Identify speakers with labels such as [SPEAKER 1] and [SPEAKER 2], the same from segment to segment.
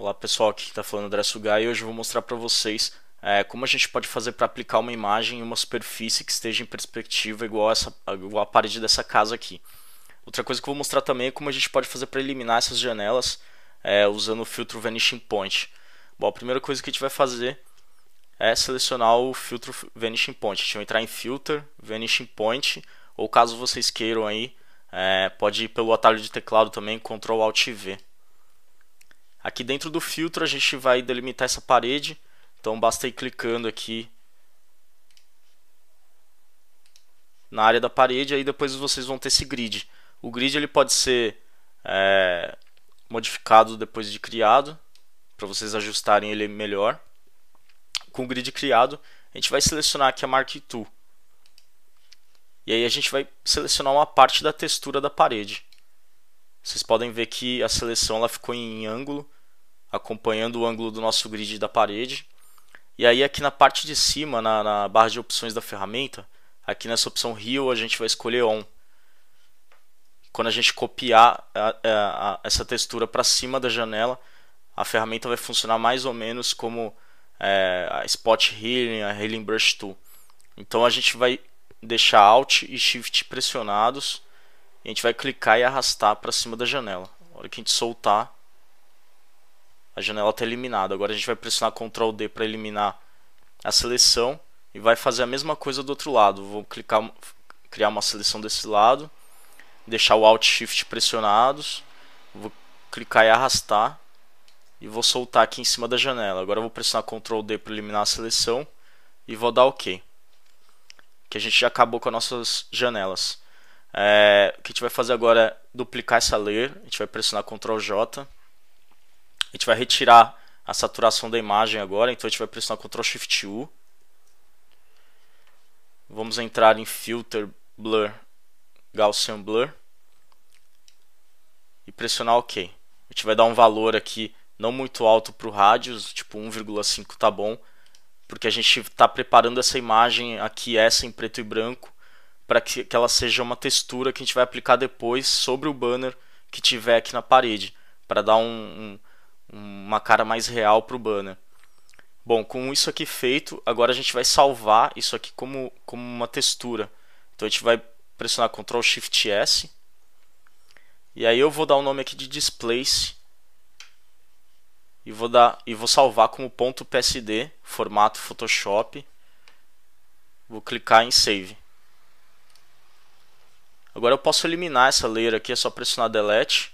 [SPEAKER 1] Olá pessoal, aqui está falando André Sugai e hoje eu vou mostrar para vocês é, como a gente pode fazer para aplicar uma imagem em uma superfície que esteja em perspectiva igual a, essa, igual a parede dessa casa aqui. Outra coisa que eu vou mostrar também é como a gente pode fazer para eliminar essas janelas é, usando o filtro Vanishing Point. Bom, a primeira coisa que a gente vai fazer é selecionar o filtro Vanishing Point. A gente vai entrar em Filter, Vanishing Point, ou caso vocês queiram aí, é, pode ir pelo atalho de teclado também, Ctrl Alt V. Aqui dentro do filtro a gente vai delimitar essa parede, então basta ir clicando aqui na área da parede, aí depois vocês vão ter esse grid. O grid ele pode ser é, modificado depois de criado, para vocês ajustarem ele melhor. Com o grid criado, a gente vai selecionar aqui a Mark tool E aí a gente vai selecionar uma parte da textura da parede. Vocês podem ver que a seleção ela ficou em ângulo, acompanhando o ângulo do nosso grid da parede. E aí aqui na parte de cima, na, na barra de opções da ferramenta, aqui nessa opção Rio a gente vai escolher On. Quando a gente copiar a, a, a, essa textura para cima da janela, a ferramenta vai funcionar mais ou menos como é, a Spot Healing, a Healing Brush Tool. Então a gente vai deixar Alt e Shift pressionados a gente vai clicar e arrastar para cima da janela. Na hora que a gente soltar, a janela está eliminada. Agora a gente vai pressionar Ctrl D para eliminar a seleção e vai fazer a mesma coisa do outro lado. Vou clicar, criar uma seleção desse lado, deixar o Alt Shift pressionados, vou clicar e arrastar e vou soltar aqui em cima da janela. Agora vou pressionar Ctrl D para eliminar a seleção e vou dar OK. Que a gente já acabou com as nossas janelas. É, o que a gente vai fazer agora é duplicar essa layer, a gente vai pressionar Ctrl J, a gente vai retirar a saturação da imagem agora, então a gente vai pressionar Ctrl Shift U. Vamos entrar em Filter, Blur, Gaussian Blur e pressionar OK. A gente vai dar um valor aqui não muito alto para o radius, tipo 1,5 tá bom, porque a gente está preparando essa imagem aqui, essa em preto e branco, para que, que ela seja uma textura que a gente vai aplicar depois sobre o banner que tiver aqui na parede, para dar um, um, uma cara mais real para o banner. Bom, com isso aqui feito, agora a gente vai salvar isso aqui como, como uma textura. Então a gente vai pressionar Ctrl Shift S. E aí eu vou dar o um nome aqui de Displace. E vou, dar, e vou salvar como .psd, formato Photoshop. Vou clicar em Save. Agora eu posso eliminar essa layer aqui, é só pressionar delete.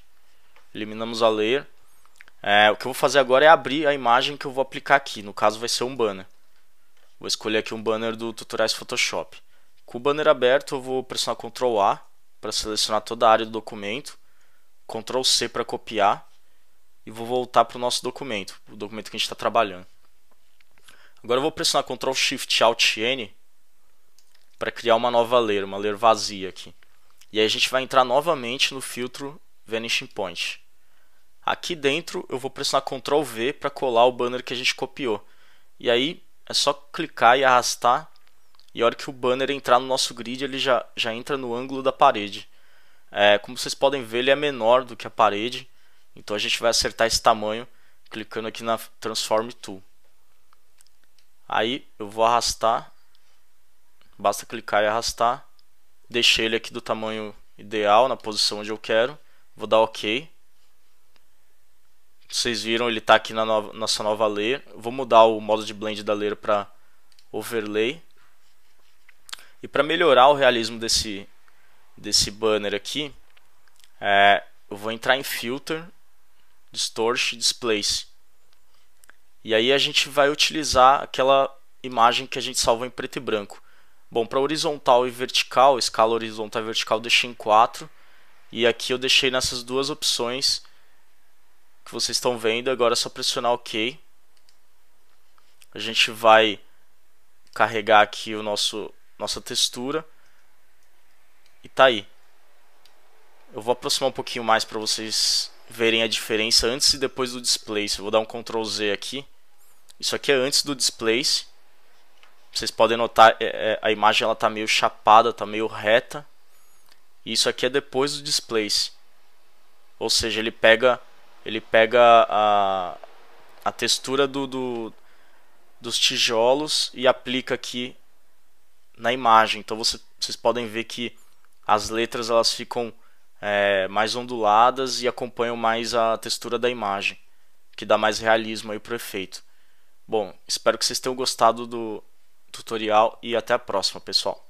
[SPEAKER 1] Eliminamos a layer. É, o que eu vou fazer agora é abrir a imagem que eu vou aplicar aqui, no caso vai ser um banner. Vou escolher aqui um banner do Tutoriais Photoshop. Com o banner aberto eu vou pressionar Ctrl A para selecionar toda a área do documento. Ctrl C para copiar. E vou voltar para o nosso documento, o documento que a gente está trabalhando. Agora eu vou pressionar Ctrl Shift Alt N para criar uma nova layer, uma layer vazia aqui. E aí a gente vai entrar novamente no filtro Vanishing Point. Aqui dentro eu vou pressionar Ctrl V para colar o banner que a gente copiou. E aí é só clicar e arrastar. E a hora que o banner entrar no nosso grid, ele já, já entra no ângulo da parede. É, como vocês podem ver, ele é menor do que a parede. Então a gente vai acertar esse tamanho clicando aqui na Transform Tool. Aí eu vou arrastar. Basta clicar e arrastar deixei ele aqui do tamanho ideal, na posição onde eu quero. Vou dar OK. Vocês viram, ele está aqui na nova, nossa nova layer. Vou mudar o modo de blend da layer para overlay. E para melhorar o realismo desse, desse banner aqui, é, eu vou entrar em Filter, Distort, Displace. E aí a gente vai utilizar aquela imagem que a gente salvou em preto e branco. Bom, para horizontal e vertical, escala horizontal e vertical eu deixei em 4. E aqui eu deixei nessas duas opções que vocês estão vendo. Agora é só pressionar OK. A gente vai carregar aqui o nosso nossa textura. E tá aí. Eu vou aproximar um pouquinho mais para vocês verem a diferença antes e depois do displace. Eu vou dar um Ctrl Z aqui. Isso aqui é antes do displace vocês podem notar, é, é a imagem ela está meio chapada, está meio reta. E isso aqui é depois do displace. Ou seja, ele pega, ele pega a, a textura do, do, dos tijolos e aplica aqui na imagem. Então você, vocês podem ver que as letras elas ficam é, mais onduladas e acompanham mais a textura da imagem, que dá mais realismo aí para o efeito. Bom, espero que vocês tenham gostado do, tutorial e até a próxima, pessoal.